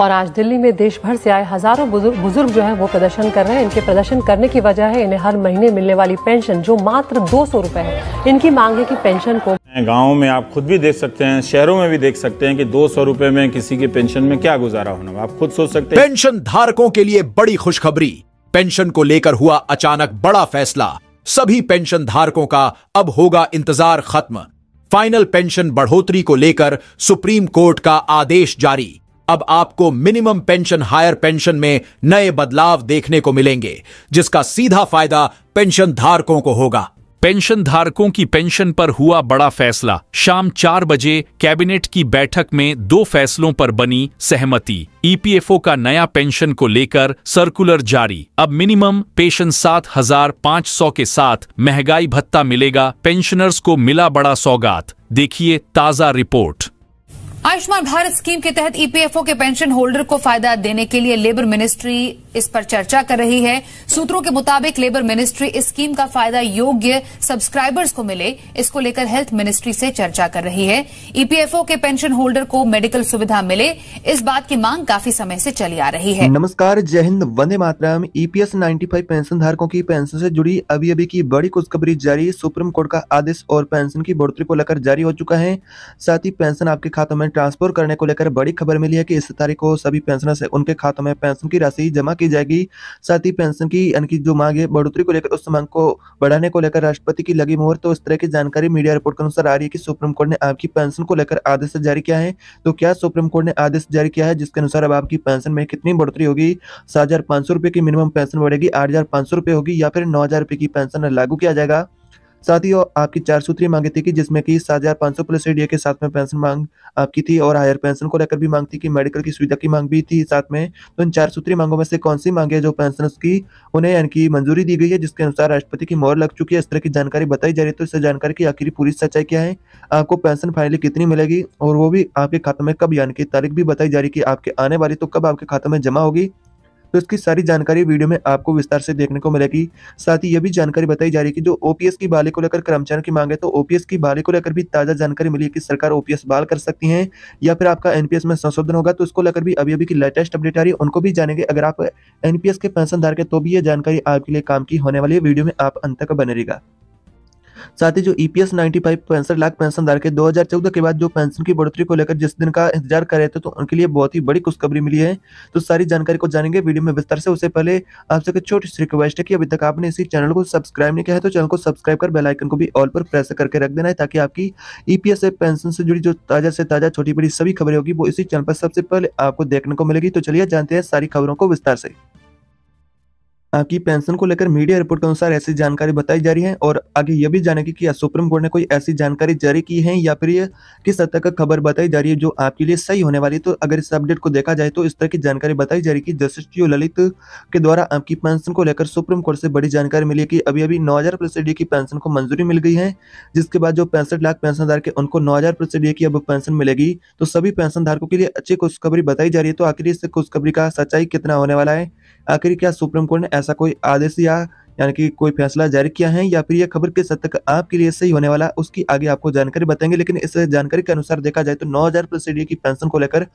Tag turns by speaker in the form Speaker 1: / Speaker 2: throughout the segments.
Speaker 1: और आज दिल्ली में देश भर से आए हजारों बुजुर्ग जो है वो प्रदर्शन कर रहे हैं इनके प्रदर्शन करने की वजह है इन्हें हर महीने मिलने वाली पेंशन जो मात्र दो सौ है इनकी मांग है की पेंशन को गाँव में आप खुद भी देख सकते हैं शहरों में भी देख सकते हैं कि दो सौ रूपए में किसी की पेंशन में क्या गुजारा होना आप खुद सोच सकते हैं पेंशन धारकों के लिए बड़ी खुशखबरी पेंशन को लेकर हुआ अचानक बड़ा फैसला सभी पेंशन धारकों का अब होगा इंतजार खत्म फाइनल पेंशन बढ़ोतरी को लेकर सुप्रीम कोर्ट का आदेश जारी अब आपको मिनिमम पेंशन हायर पेंशन में नए बदलाव देखने को मिलेंगे जिसका सीधा फायदा पेंशन धारकों को होगा पेंशन धारकों की पेंशन पर हुआ बड़ा फैसला शाम चार बजे कैबिनेट की बैठक में दो फैसलों पर बनी सहमति ईपीएफओ e का नया पेंशन को लेकर सर्कुलर जारी अब मिनिमम पेंशन सात हजार पाँच सौ के साथ महंगाई भत्ता मिलेगा पेंशनर्स को मिला बड़ा सौगात देखिए ताजा रिपोर्ट आयुष्मान भारत स्कीम के तहत ईपीएफओ के पेंशन होल्डर को फायदा देने के लिए लेबर मिनिस्ट्री इस पर चर्चा कर रही है सूत्रों के मुताबिक लेबर मिनिस्ट्री इस स्कीम का फायदा योग्य सब्सक्राइबर्स को मिले इसको लेकर हेल्थ मिनिस्ट्री से चर्चा कर रही है ईपीएफओ e के पेंशन होल्डर को मेडिकल सुविधा मिले इस बात की मांग काफी समय से चली आ रही है नमस्कार जय हिंद वंदे मातरम ईपीएस e 95 पेंशन धारकों की पेंशन से जुड़ी अभी अभी की बड़ी खुशखबरी जारी सुप्रीम कोर्ट का आदेश और पेंशन की बढ़ोतरी को लेकर जारी हो चुका है साथ ही पेंशन आपके खातों में ट्रांसफर करने को लेकर बड़ी खबर मिली है की इस तारीख को सभी पेंशनर उनके खातों में पेंशन की राशि जमा की जाएगी साथ ही पेंशन की यानी कि जो मांग है बढ़ोतरी को लेकर उस मांग को बढ़ाने को लेकर राष्ट्रपति की लगी मुहर तो इस तरह की जानकारी मीडिया रिपोर्ट के अनुसार आ रही है कि सुप्रीम कोर्ट ने आपकी पेंशन को लेकर आदेश जारी किया है तो क्या सुप्रीम कोर्ट ने आदेश जारी किया है जिसके अनुसार अब आपकी पेंशन में कितनी बढ़ोतरी होगी सात की मिनिमम पेंशन बढ़ेगी आठ होगी या फिर नौ की पेंशन लागू किया जाएगा साथ ही आपकी चार सूत्री मांगी थी कि जिसमें कि सात हजार पांच सौ प्लस एडीए के साथ में पेंशन मांग आपकी थी और हायर पेंशन को लेकर भी मांग थी कि मेडिकल की सुविधा की मांग भी थी साथ में तो इन चार सूत्री मांगों में से कौन सी मांगे जो पेंशन की उन्हें इनकी मंजूरी दी गई है जिसके अनुसार राष्ट्रपति की मोहर लग चुकी है इस तरह की जानकारी बताई जा रही है तो इस जानकारी की आखिरी पूरी सच्चाई क्या है आपको पेंशन फाइनली कितनी मिलेगी और वो भी आपके खाते में कब यानी कि तारीख भी बताई जा रही है कि आपके आने वाली तो कब आपके खाते में जमा होगी तो इसकी सारी जानकारी वीडियो में आपको विस्तार से देखने को मिलेगी साथ ही यह भी जानकारी बताई जा रही है कि जो ओपीएस की बाली को लेकर कर्मचारियों की मांग है तो ओपीएस की बाली को लेकर भी ताजा जानकारी मिली है कि सरकार ओपीएस बाल कर सकती है या फिर आपका एनपीएस में संशोधन होगा तो उसको लेकर भी अभी अभी की लेटेस्ट अपडेट आ रही है उनको भी जानेंगे अगर आप एनपीएस के पेंशन धारक है तो भी ये जानकारी आपके लिए काम की होने वाली है वीडियो में आप अंत तक बने रहेगा साथ ही जो ईपीएस 95 पेंशन लाख पेंशन पेंशनदार के 2014 के बाद जो पेंशन की बढ़ोतरी को लेकर जिस दिन का इंतजार कर रहे थे तो उनके लिए बहुत ही बड़ी खुशखबरी मिली है तो सारी जानकारी को जानेंगे वीडियो में विस्तार से उससे पहले आपसे छोटी सी रिक्वेस्ट है कि अभी तक आपने इसी चैनल को सब्सक्राइब नहीं किया है तो चैनल को सब्सक्राइब कर बेलाइकन को भी ऑल पर प्रेस करके रख देना है ताकि आपकी ईपीएस e पेंशन से जुड़ी जो ताजा से ताजा छोटी बड़ी सभी खबरें होगी वो इसी चैनल पर सबसे पहले आपको देखने को मिलेगी तो चलिए जानते हैं सारी खबरों को विस्तार से की पेंशन को लेकर मीडिया रिपोर्ट के अनुसार ऐसी जानकारी बताई जा रही है और आगे यह भी जानेगी कि सुप्रीम कोर्ट ने कोई ऐसी जानकारी जारी की है या फिर ये किस हद तक खबर बताई जा रही है जो आपके लिए सही होने वाली है तो अगर इस अपडेट को देखा जाए तो इस तरह की जानकारी बताई जा रही कि जस्टिस यू ललित के द्वारा आपकी पेंशन को लेकर सुप्रीम कोर्ट से बड़ी जानकारी मिली कि अभी अभी नौ हजार की पेंशन को मंजूरी मिल गई है जिसके बाद जो पैंसठ लाख पेंशनधारक के उनको नौ हजार की अब पेंशन मिलेगी तो सभी पेंशनधारकों के लिए अच्छी खुशखबरी बताई जा रही है तो आखिर इस खुशखबरी का सच्चाई कितना होने वाला है आखिर क्या सुप्रीम कोर्ट ने ऐसा कोई आदेश या यानी कि कोई फैसला जारी किया है या फिर यह खबर किस हद तक आपके लिए सही होने वाला उसकी आगे आपको जानकारी बताएंगे लेकिन इस जानकारी के अनुसार देखा जाए तो नौ हजार प्लस डी की पेंशन को लेकर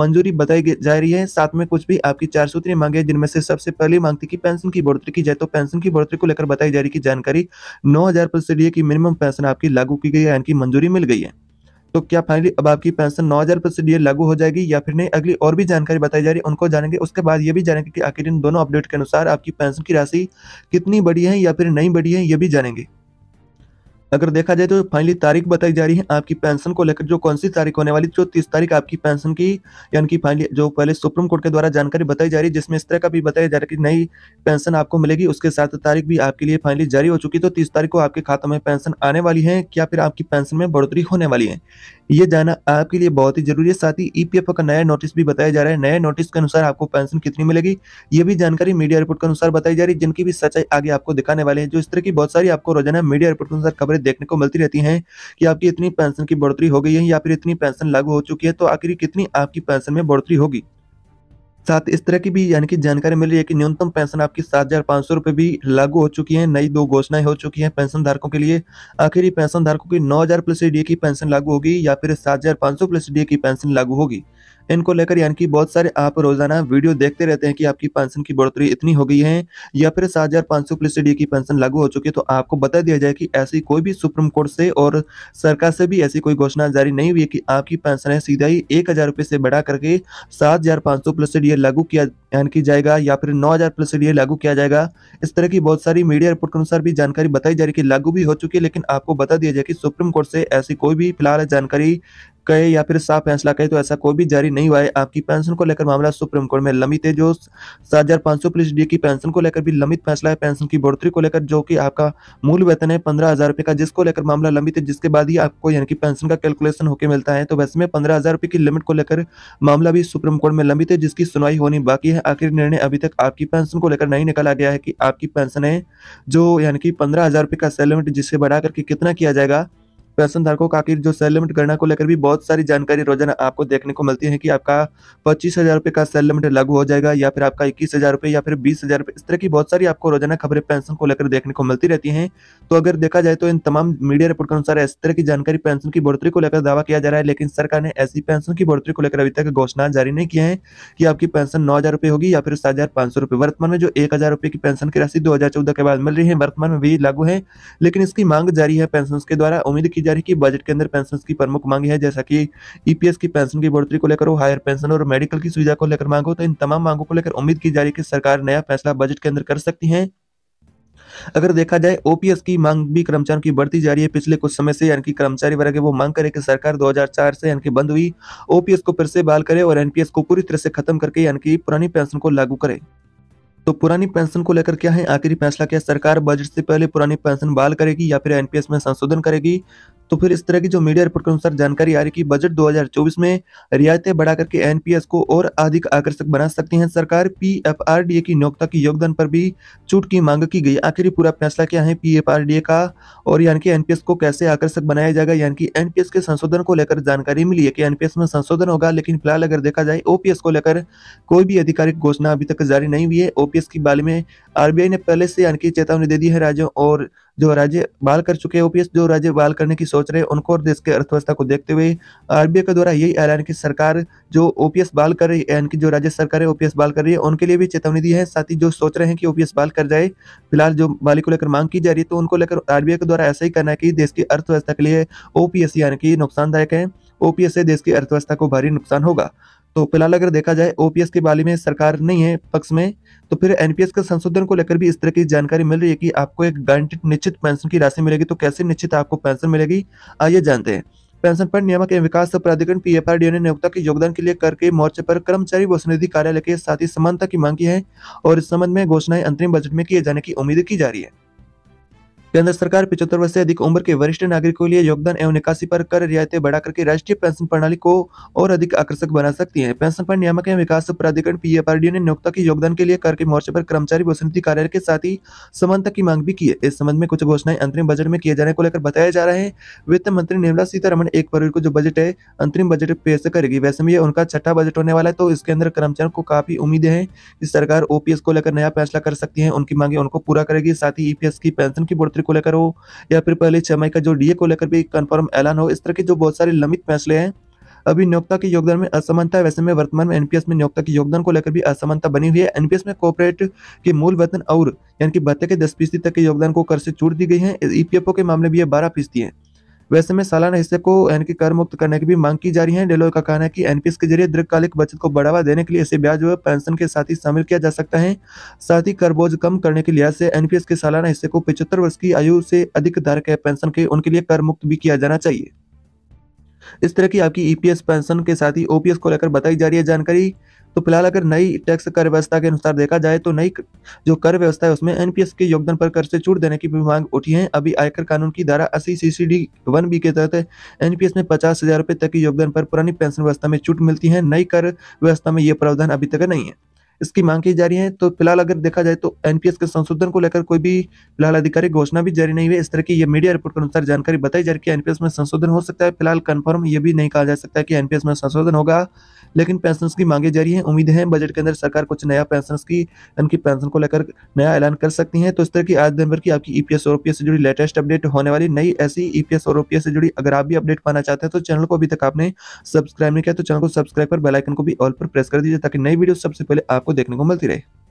Speaker 1: मंजूरी बताई जा रही है साथ में कुछ भी आपकी चार सूत्री मांगे जिनमें से सबसे पहली मांग थी कि पेंशन की बढ़ोतरी की जाए तो पेंशन की बढ़ोतरी को लेकर बताई जा रही की जानकारी नौ हजार प्लस डी की मिनिमम पेंशन आपकी लागू की गई है यानी कि मंजूरी मिल गई है तो क्या फाइनली अब आपकी पेंशन नौ हज़ार रुपये से डी लागू हो जाएगी या फिर नहीं अगली और भी जानकारी बताई जा रही है उनको जानेंगे उसके बाद ये भी जानेंगे कि आखिर इन दोनों अपडेट के अनुसार आपकी पेंशन की राशि कितनी बड़ी है या फिर नहीं बड़ी है ये भी जानेंगे अगर देखा जाए तो फाइनली तारीख बताई जा रही है आपकी पेंशन को लेकर जो कौन सी तारीख होने वाली जो तीस तारीख आपकी पेंशन की यानी कि फाइनली जो पहले सुप्रीम कोर्ट के द्वारा जानकारी बताई जा रही है जिसमें इस तरह का भी बताया जा रहा है कि नई पेंशन आपको मिलेगी उसके साथ तारीख भी आपके लिए फाइनली जारी हो चुकी तो तीस तारीख को आपके खाते में पेंशन आने वाली है या फिर आपकी पेंशन में बढ़ोतरी होने वाली है ये जाना आपके लिए बहुत ही जरूरी है साथ ही ईपीएफओ e का नया नोटिस भी बताया जा रहा है नए नोटिस के अनुसार आपको पेंशन कितनी मिलेगी ये भी जानकारी मीडिया रिपोर्ट के अनुसार बताई जा रही है जिनकी भी सच्चाई आगे आपको दिखाने वाले हैं जो इस तरह की बहुत सारी आपको रोजाना मीडिया रिपोर्ट के अनुसार खबरें हमें देखने को मिलती रहती हैं कि आपकी इतनी पेंशन की बढ़ोतरी हो गई है या फिर इतनी पेंशन लागू हो चुकी है तो आखिर कितनी आपकी पेंशन में बढ़ोतरी होगी साथ इस तरह की भी यानी कि जानकारी मिली है कि न्यूनतम पेंशन आपकी सात हजार पाँच सौ रुपये भी लागू हो चुकी है नई दो घोषणाएं हो चुकी हैं पेंशन धारकों के लिए आखिर पेंशन धारकों की नौ हजार प्लस डी की पेंशन लागू होगी या फिर सात हजार पाँच सौ प्लस डी की पेंशन लागू होगी इनको लेकर यानी कि बहुत सारे आप रोजाना वीडियो देखते रहते हैं कि आपकी पेंशन की बढ़ोतरी इतनी हो गई है या फिर सात हज़ार पांच सौ प्लस डी की पेंशन लागू हो चुकी है तो आपको बता दिया जाए कि ऐसी कोई भी सुप्रीम कोर्ट से और सरकार से भी ऐसी कोई घोषणा जारी नहीं हुई है कि आपकी पेंशन है सीधा ही एक हज़ार रुपये से बढ़ा करके सात हज़ार पांच सौ प्लस डी लागू किया यानी जाएगा या फिर नौ हज़ार प्लस डी लागू किया जाएगा इस तरह की बहुत सारी मीडिया रिपोर्ट के अनुसार भी जानकारी बताई जा रही है कि लागू भी हो चुकी है लेकिन आपको बता दिया जाए कि सुप्रीम कोर्ट से ऐसी कोई भी फिलहाल जानकारी कहे या फिर साफ फैसला कहे तो ऐसा कोई भी जारी नहीं हुआ है आपकी पेंशन को लेकर मामला सुप्रीम कोर्ट में लंबित है जो सात पुलिस डी की पेंशन को लेकर भी लंबित फैसला है पेंशन की बढ़ोतरी को लेकर जो कि आपका मूल वेतन है पंद्रह हजार रुपये का जिसको लेकर मामला लंबित है जिसके बाद ही आपको यानी कि पेंशन का कैलकुलेशन होकर मिलता है तो वैसे में पंद्रह हजार रुपये की लिमिट को लेकर मामला भी सुप्रीम कोर्ट में लंबित है जिसकी सुनवाई होनी बाकी है आखिर निर्णय अभी तक आपकी पेंशन को लेकर नहीं निकाला गया है कि आपकी पेंशन है जो यानी कि पंद्रह हजार रुपये का सेलिमिट जिससे बढ़ा करके कितना किया जाएगा पेंशन धारकों का आखिर जो सेलमेंट गणना को लेकर भी बहुत सारी जानकारी रोजाना आपको देखने को मिलती है कि आपका पच्चीस हजार रुपये का सेलमेंट लागू हो जाएगा या फिर आपका इक्कीस हजार रुपये या फिर बीस हजार रुपये इस तरह की बहुत सारी आपको रोजाना खबरें पेंशन को लेकर देखने को मिलती रहती हैं तो अगर देखा जाए तो इन तमाम मीडिया रिपोर्ट के अनुसार इस तरह की जानकारी पेंशन की बढ़ोतरी को लेकर दावा किया जा रहा है लेकिन सरकार ने ऐसी पेंशन की बढ़ोतरी को लेकर अभी तक घोषणा जारी नहीं किया है कि आपकी पेंशन नौ हजार होगी या फिर सात हजार पाँच सौ रुपये वर्तमान में जो एक हजार रुपये की पेंशन की राशि दो हजार चौदह के बाद मिल रही है वर्तमान में भी लागू है लेकिन इसकी मांग जारी है पेंशन के द्वारा उम्मीद की जा रही है कि बजट के अंदर पेंशन की प्रमुख मांग है जैसा कि ईपीएस e की पेंशन की बढ़ोतरी को लेकर हो हायर पेंशन और मेडिकल की सुविधा को लेकर मांगो तो इन तमाम मांगों को लेकर उम्मीद की जा रही है कि सरकार नया फैसला बजट के अंदर कर सकती है अगर देखा जाए ओपीएस की मांग भी कर्मचारियों की बढ़ती जा रही है पिछले कुछ समय से यानी कि कर्मचारी वर्ग वो मांग करे कि सरकार 2004 से यानी कि बंद हुई ओपीएस को फिर से बहाल करे और एनपीएस को पूरी तरह से खत्म करके यानी कि पुरानी पेंशन को लागू करे तो पुरानी पेंशन को लेकर क्या है आखिरी फैसला क्या सरकार बजट से पहले पुरानी पेंशन बहाल करेगी या फिर एनपीएस में संशोधन करेगी तो फिर इस तरह की जो मीडिया रिपोर्ट के अनुसार जानकारी आ रही कि बजट 2024 में रियायतें बढ़ा करके एनपीएस को और अधिक आकर्षक बना सकती हैं सरकार पीएफआरडीए की नियोक्ता के योगदान पर भी छूट की मांग की गई आखिर पूरा फैसला क्या है पीएफआरडीए का और यानी कि एनपीएस को कैसे आकर्षक बनाया जाएगा यानी कि एनपीएस के संशोधन को लेकर जानकारी मिली है कि एनपीएस में संशोधन होगा लेकिन फिलहाल अगर देखा जाए ओपीएस को लेकर कोई भी आधिकारिक घोषणा अभी तक जारी नहीं हुई है ओपीएस की बारे में आरबीआई ने पहले से यानी कि चेतावनी दे दी है राज्यों और जो राज्य बाल कर चुके हैं ओपीएस जो राज्य बाल करने की सोच रहे हैं उनको और देश के अर्थव्यवस्था को देखते हुए आरबीआई के द्वारा यही ऐलान की सरकार जो ओपीएस बाल कर रही है यानी कि जो राज्य सरकार है ओपीएस बाल कर रही है उनके लिए भी चेतावनी दी है साथ ही जो सोच रहे हैं कि ओपीएस बाल कर जाए फिलहाल जो बाली को लेकर मांग की जा रही है तो उनको लेकर आरबीआई के द्वारा ऐसा ही करना है कि देश की अर्थव्यवस्था के लिए ओपीएस यानी कि नुकसानदायक है ओपीएस से देश की अर्थव्यवस्था को भारी नुकसान होगा तो फिलहाल अगर देखा जाए ओपीएस के बारे में सरकार नहीं है पक्ष में तो फिर एनपीएस के संशोधन को लेकर भी इस तरह की जानकारी मिल रही है कि आपको एक गारंटेड निश्चित पेंशन की राशि मिलेगी तो कैसे निश्चित आपको पेंशन मिलेगी आइए जानते हैं पेंशन फंड नियामक एवं विकास प्राधिकरण डी ने नियोक्ता के योगदान के लिए करके मोर्चे पर कर्मचारी व वसुनिधि कार्यालय के साथ ही समानता की मांग की है और इस संबंध में घोषणाएं अंतरिम बजट में किए जाने की उम्मीद की जा रही है केंद्र सरकार पिछहत्तर वर्ष से अधिक उम्र के वरिष्ठ नागरिकों के लिए योगदान एवं निकासी पर कर रियायतें बढ़ा करके राष्ट्रीय पेंशन प्रणाली को और अधिक आकर्षक बना सकती है पेंशन फंड नियामक एवं विकास प्राधिकरण पीएफआरडी ने नियोक्ता के योगदान के लिए कर के मोर्चे पर कर्मचारी बहुसमिति कार्यालय के साथ ही समानता की मांग भी की है इस संबंध में कुछ घोषणाएं अंतरिम बजट में किए जाने को लेकर बताया जा रहा है वित्त मंत्री निर्मला सीतारमण एक फरवरी को जो बजट है अंतरिम बजट पेश करेगी वैसे में उनका छठा बजट होने वाला है तो इसके अंदर कर्मचारियों को काफी उम्मीद है कि सरकार ओपीएस को लेकर नया फैसला कर सकती है उनकी मांगे उनको पूरा करेगी साथ ही ईपीएस की पेंशन की बढ़ोतरी मंत्री को लेकर हो या फिर पहले छह मई का जो डीए को लेकर भी कन्फर्म ऐलान हो इस तरह के जो बहुत सारे लंबित फैसले हैं अभी नियोक्ता के योगदान में असमानता वैसे में वर्तमान में एनपीएस में नियोक्ता के योगदान को लेकर भी असमानता बनी हुई है एनपीएस में कॉर्पोरेट के मूल वेतन और यानी कि भत्ते के दस फीसदी तक के योगदान को कर से छूट दी गई है ईपीएफओ e के मामले भी ये बारह फीसदी है वैसे में सालाना हिस्से को एनपी कर मुक्त करने की भी मांग की जा रही है डेलोर का कहना है कि एनपीएस के जरिए दीर्घकालिक बचत को बढ़ावा देने के लिए इसे ब्याज व पेंशन के साथ ही शामिल किया जा सकता है साथ ही कर बोझ कम करने के लिहाज से एनपीएस के सालाना हिस्से को पिछहत्तर वर्ष की आयु से अधिक धारक है पेंशन के उनके लिए कर मुक्त भी किया जाना चाहिए इस तरह की आपकी ईपीएस e पेंशन के साथ ही ओपीएस को लेकर बताई जा रही है जानकारी तो फिलहाल अगर नई टैक्स कर व्यवस्था के अनुसार देखा जाए तो नई जो कर व्यवस्था है उसमें एनपीएस के योगदान पर कर से छूट देने की भी मांग उठी है अभी आयकर कानून की धारा अस्सी C C D one B के तहत एनपीएस में पचास हजार रुपए तक के योगदान पर पुरानी पेंशन व्यवस्था में छूट मिलती है नई कर व्यवस्था में यह प्रावधान अभी तक नहीं है इसकी मांग की जा रही है तो फिलहाल अगर देखा जाए तो एनपीएस के संशोधन को लेकर कोई भी फिलहाल अधिकारी घोषणा भी जारी नहीं हुई इस तरह की यह मीडिया रिपोर्ट के अनुसार जानकारी बताई जा रही है कि एनपीएस में संशोधन हो सकता है फिलहाल कन्फर्म यह भी नहीं कहा जा सकता कि एनपीएस में संशोधन होगा लेकिन पेंशन की मांगे जारी है उम्मीद है बजट के अंदर सरकार कुछ नया पेंशन की इनकी पेंशन को लेकर नया ऐलान कर सकती है तो इस तरह की आज दिन भर की आपकी ईपीएस e और ओपीएस से जुड़ी लेटेस्ट अपडेट होने वाली नई ऐसी ईपीएस e और ओपीएस से जुड़ी अगर आप भी अपडेट पाना चाहते हैं तो चैनल को अभी तक आपने सब्सक्राइब नहीं किया तो चैनल को सब्सक्राइब कर बेलाइकन को भी ऑल पर प्रेस कर दीजिए ताकि नई वीडियो सबसे पहले आपको आपको देखने को मिलती रहे